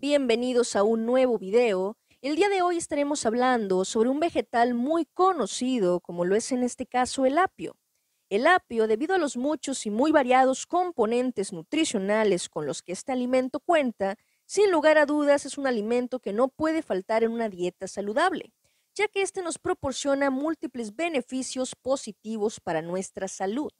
bienvenidos a un nuevo video. El día de hoy estaremos hablando sobre un vegetal muy conocido como lo es en este caso el apio. El apio, debido a los muchos y muy variados componentes nutricionales con los que este alimento cuenta, sin lugar a dudas es un alimento que no puede faltar en una dieta saludable, ya que este nos proporciona múltiples beneficios positivos para nuestra salud.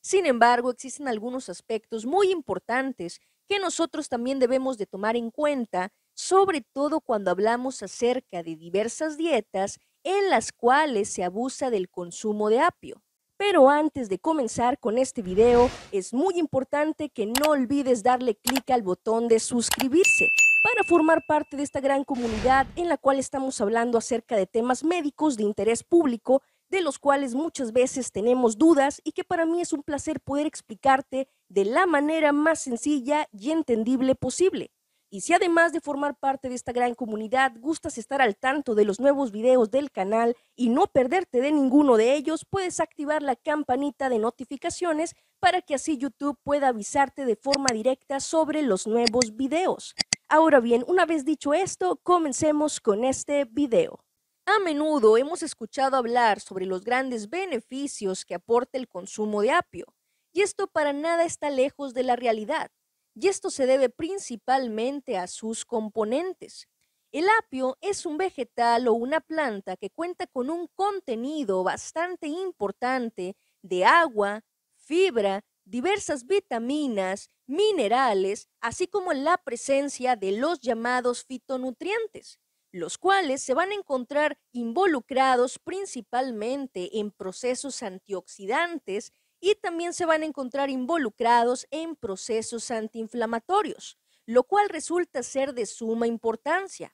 Sin embargo, existen algunos aspectos muy importantes que nosotros también debemos de tomar en cuenta, sobre todo cuando hablamos acerca de diversas dietas en las cuales se abusa del consumo de apio. Pero antes de comenzar con este video, es muy importante que no olvides darle clic al botón de suscribirse para formar parte de esta gran comunidad en la cual estamos hablando acerca de temas médicos de interés público de los cuales muchas veces tenemos dudas y que para mí es un placer poder explicarte de la manera más sencilla y entendible posible. Y si además de formar parte de esta gran comunidad gustas estar al tanto de los nuevos videos del canal y no perderte de ninguno de ellos, puedes activar la campanita de notificaciones para que así YouTube pueda avisarte de forma directa sobre los nuevos videos. Ahora bien, una vez dicho esto, comencemos con este video. A menudo hemos escuchado hablar sobre los grandes beneficios que aporta el consumo de apio, y esto para nada está lejos de la realidad, y esto se debe principalmente a sus componentes. El apio es un vegetal o una planta que cuenta con un contenido bastante importante de agua, fibra, diversas vitaminas, minerales, así como la presencia de los llamados fitonutrientes los cuales se van a encontrar involucrados principalmente en procesos antioxidantes y también se van a encontrar involucrados en procesos antiinflamatorios, lo cual resulta ser de suma importancia.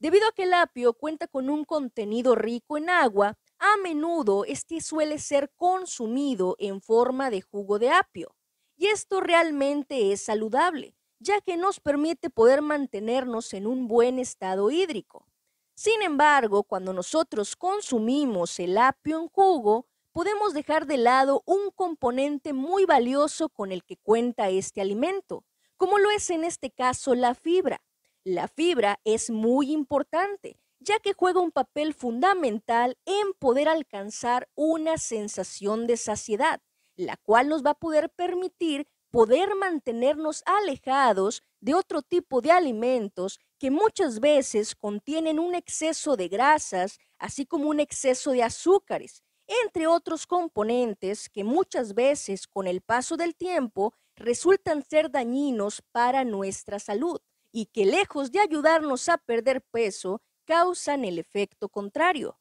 Debido a que el apio cuenta con un contenido rico en agua, a menudo este suele ser consumido en forma de jugo de apio. Y esto realmente es saludable, ya que nos permite poder mantenernos en un buen estado hídrico. Sin embargo, cuando nosotros consumimos el apio en jugo, podemos dejar de lado un componente muy valioso con el que cuenta este alimento, como lo es en este caso la fibra. La fibra es muy importante, ya que juega un papel fundamental en poder alcanzar una sensación de saciedad, la cual nos va a poder permitir poder mantenernos alejados de otro tipo de alimentos que muchas veces contienen un exceso de grasas, así como un exceso de azúcares, entre otros componentes que muchas veces con el paso del tiempo resultan ser dañinos para nuestra salud y que lejos de ayudarnos a perder peso, causan el efecto contrario.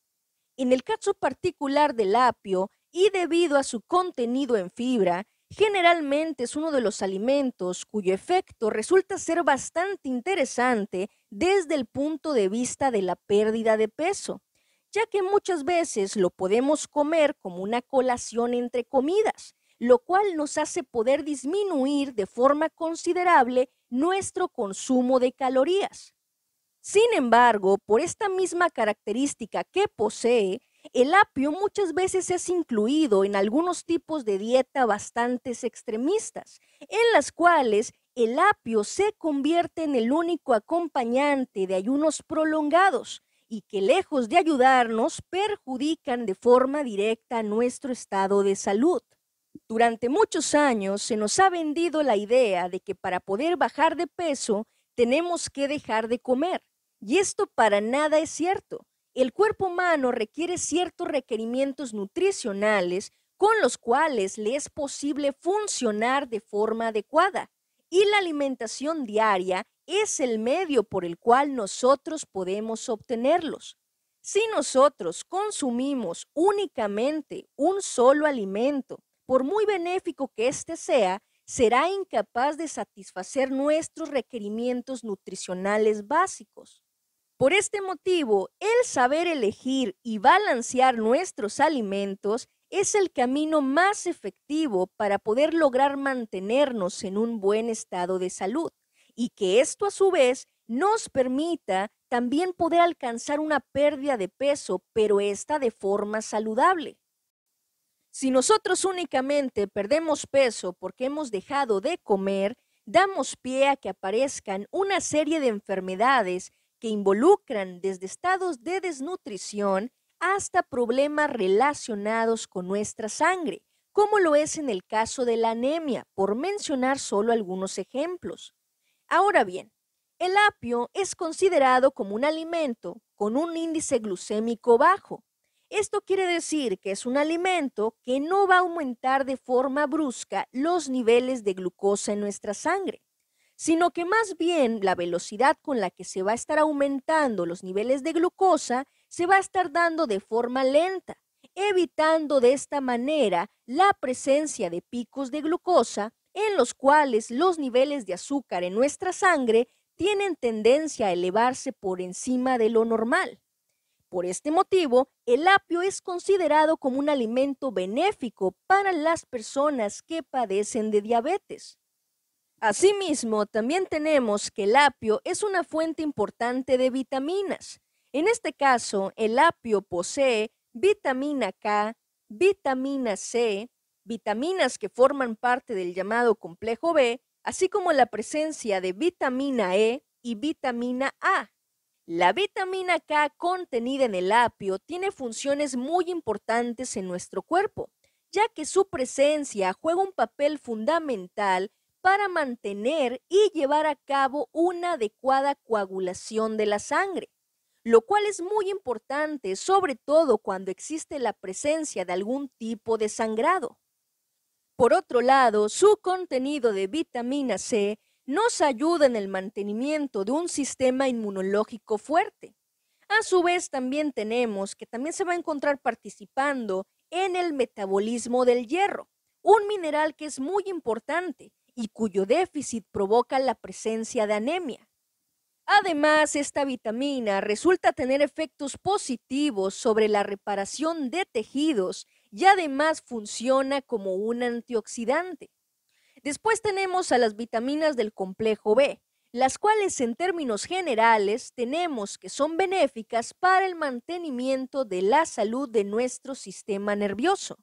En el caso particular del apio, y debido a su contenido en fibra, generalmente es uno de los alimentos cuyo efecto resulta ser bastante interesante desde el punto de vista de la pérdida de peso, ya que muchas veces lo podemos comer como una colación entre comidas, lo cual nos hace poder disminuir de forma considerable nuestro consumo de calorías. Sin embargo, por esta misma característica que posee, el apio muchas veces es incluido en algunos tipos de dieta bastante extremistas, en las cuales el apio se convierte en el único acompañante de ayunos prolongados y que lejos de ayudarnos perjudican de forma directa nuestro estado de salud. Durante muchos años se nos ha vendido la idea de que para poder bajar de peso tenemos que dejar de comer, y esto para nada es cierto el cuerpo humano requiere ciertos requerimientos nutricionales con los cuales le es posible funcionar de forma adecuada. Y la alimentación diaria es el medio por el cual nosotros podemos obtenerlos. Si nosotros consumimos únicamente un solo alimento, por muy benéfico que éste sea, será incapaz de satisfacer nuestros requerimientos nutricionales básicos. Por este motivo, el saber elegir y balancear nuestros alimentos es el camino más efectivo para poder lograr mantenernos en un buen estado de salud y que esto a su vez nos permita también poder alcanzar una pérdida de peso, pero esta de forma saludable. Si nosotros únicamente perdemos peso porque hemos dejado de comer, damos pie a que aparezcan una serie de enfermedades que involucran desde estados de desnutrición hasta problemas relacionados con nuestra sangre, como lo es en el caso de la anemia, por mencionar solo algunos ejemplos. Ahora bien, el apio es considerado como un alimento con un índice glucémico bajo. Esto quiere decir que es un alimento que no va a aumentar de forma brusca los niveles de glucosa en nuestra sangre sino que más bien la velocidad con la que se va a estar aumentando los niveles de glucosa se va a estar dando de forma lenta, evitando de esta manera la presencia de picos de glucosa en los cuales los niveles de azúcar en nuestra sangre tienen tendencia a elevarse por encima de lo normal. Por este motivo, el apio es considerado como un alimento benéfico para las personas que padecen de diabetes. Asimismo, también tenemos que el apio es una fuente importante de vitaminas. En este caso, el apio posee vitamina K, vitamina C, vitaminas que forman parte del llamado complejo B, así como la presencia de vitamina E y vitamina A. La vitamina K contenida en el apio tiene funciones muy importantes en nuestro cuerpo, ya que su presencia juega un papel fundamental para mantener y llevar a cabo una adecuada coagulación de la sangre, lo cual es muy importante, sobre todo cuando existe la presencia de algún tipo de sangrado. Por otro lado, su contenido de vitamina C nos ayuda en el mantenimiento de un sistema inmunológico fuerte. A su vez, también tenemos que también se va a encontrar participando en el metabolismo del hierro, un mineral que es muy importante, y cuyo déficit provoca la presencia de anemia. Además, esta vitamina resulta tener efectos positivos sobre la reparación de tejidos y además funciona como un antioxidante. Después tenemos a las vitaminas del complejo B, las cuales en términos generales tenemos que son benéficas para el mantenimiento de la salud de nuestro sistema nervioso.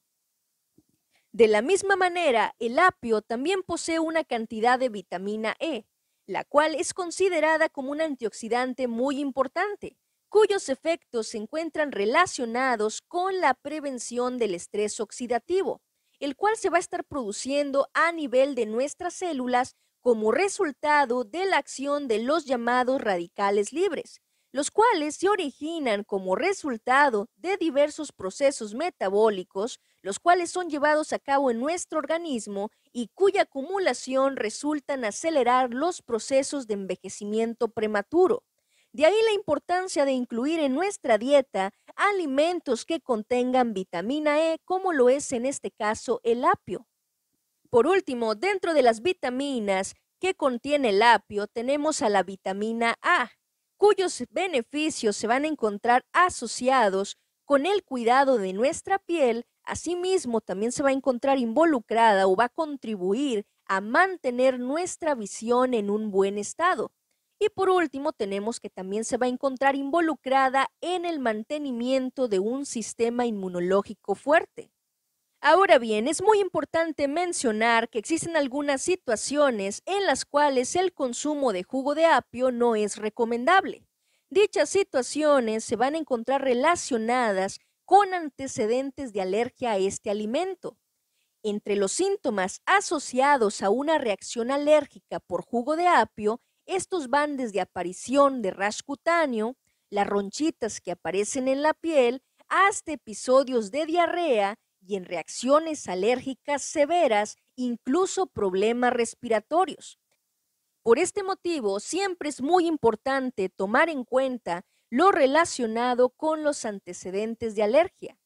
De la misma manera, el apio también posee una cantidad de vitamina E, la cual es considerada como un antioxidante muy importante, cuyos efectos se encuentran relacionados con la prevención del estrés oxidativo, el cual se va a estar produciendo a nivel de nuestras células como resultado de la acción de los llamados radicales libres, los cuales se originan como resultado de diversos procesos metabólicos, los cuales son llevados a cabo en nuestro organismo y cuya acumulación resulta en acelerar los procesos de envejecimiento prematuro. De ahí la importancia de incluir en nuestra dieta alimentos que contengan vitamina E, como lo es en este caso el apio. Por último, dentro de las vitaminas que contiene el apio tenemos a la vitamina A, cuyos beneficios se van a encontrar asociados con el cuidado de nuestra piel, asimismo también se va a encontrar involucrada o va a contribuir a mantener nuestra visión en un buen estado. Y por último, tenemos que también se va a encontrar involucrada en el mantenimiento de un sistema inmunológico fuerte. Ahora bien, es muy importante mencionar que existen algunas situaciones en las cuales el consumo de jugo de apio no es recomendable. Dichas situaciones se van a encontrar relacionadas con antecedentes de alergia a este alimento. Entre los síntomas asociados a una reacción alérgica por jugo de apio, estos van desde aparición de rash cutáneo, las ronchitas que aparecen en la piel, hasta episodios de diarrea y en reacciones alérgicas severas, incluso problemas respiratorios. Por este motivo, siempre es muy importante tomar en cuenta lo relacionado con los antecedentes de alergia.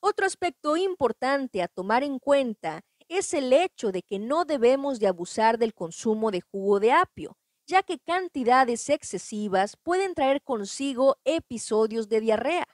Otro aspecto importante a tomar en cuenta es el hecho de que no debemos de abusar del consumo de jugo de apio, ya que cantidades excesivas pueden traer consigo episodios de diarrea.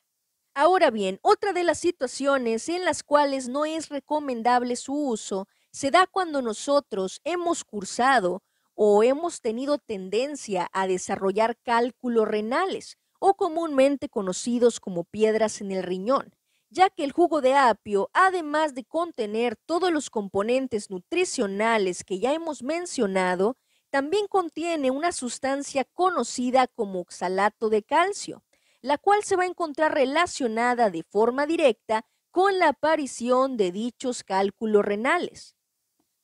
Ahora bien, otra de las situaciones en las cuales no es recomendable su uso se da cuando nosotros hemos cursado o hemos tenido tendencia a desarrollar cálculos renales o comúnmente conocidos como piedras en el riñón, ya que el jugo de apio, además de contener todos los componentes nutricionales que ya hemos mencionado, también contiene una sustancia conocida como oxalato de calcio, la cual se va a encontrar relacionada de forma directa con la aparición de dichos cálculos renales.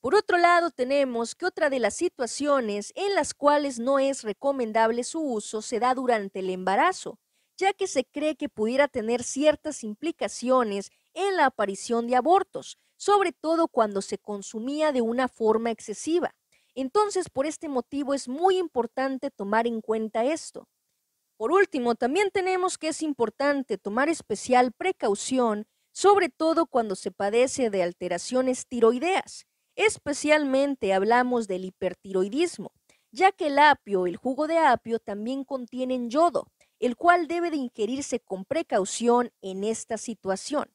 Por otro lado, tenemos que otra de las situaciones en las cuales no es recomendable su uso se da durante el embarazo, ya que se cree que pudiera tener ciertas implicaciones en la aparición de abortos, sobre todo cuando se consumía de una forma excesiva. Entonces, por este motivo es muy importante tomar en cuenta esto. Por último, también tenemos que es importante tomar especial precaución, sobre todo cuando se padece de alteraciones tiroideas. Especialmente hablamos del hipertiroidismo, ya que el apio, el jugo de apio, también contienen yodo, el cual debe de ingerirse con precaución en esta situación.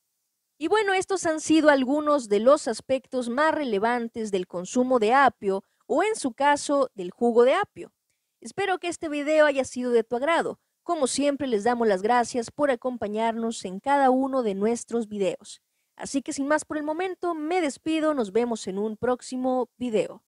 Y bueno, estos han sido algunos de los aspectos más relevantes del consumo de apio o en su caso del jugo de apio. Espero que este video haya sido de tu agrado. Como siempre les damos las gracias por acompañarnos en cada uno de nuestros videos. Así que sin más por el momento, me despido, nos vemos en un próximo video.